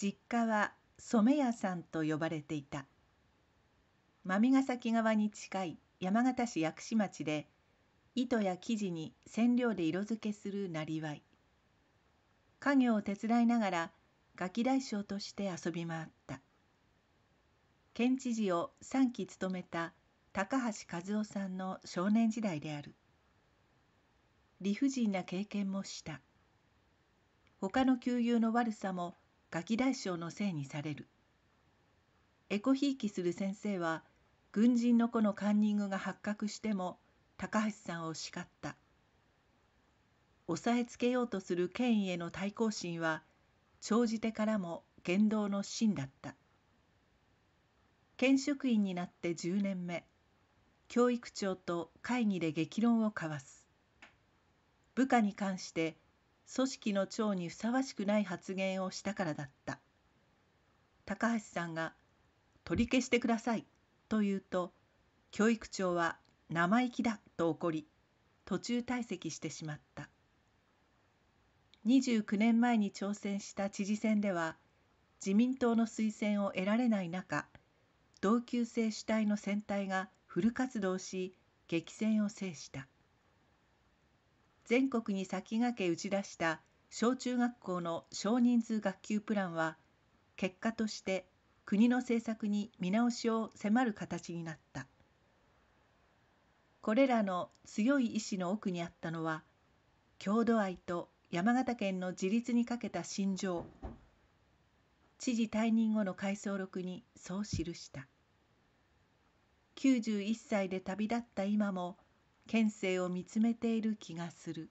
実家は染屋さんと呼ばれていた真ヶ崎側に近い山形市薬師町で糸や生地に染料で色付けするなりわい家業を手伝いながらガキ大将として遊び回った県知事を3期務めた高橋和夫さんの少年時代である理不尽な経験もした他の旧友の悪さもガキ大将のせいにされるエコひいきする先生は軍人の子のカンニングが発覚しても高橋さんを叱った抑えつけようとする権威への対抗心は長じてからも言動の芯だった県職員になって10年目教育長と会議で激論を交わす部下に関して組織の長にふさわしくない発言をしたからだった。高橋さんが「取り消してください」と言うと教育長は「生意気だ」と怒り途中退席してしまった29年前に挑戦した知事選では自民党の推薦を得られない中同級生主体の選対がフル活動し激戦を制した全国に先駆け打ち出した小中学校の少人数学級プランは結果として国の政策に見直しを迫る形になったこれらの強い意志の奥にあったのは郷土愛と山形県の自立にかけた心情知事退任後の回想録にそう記した91歳で旅立った今も県政を見つめている気がする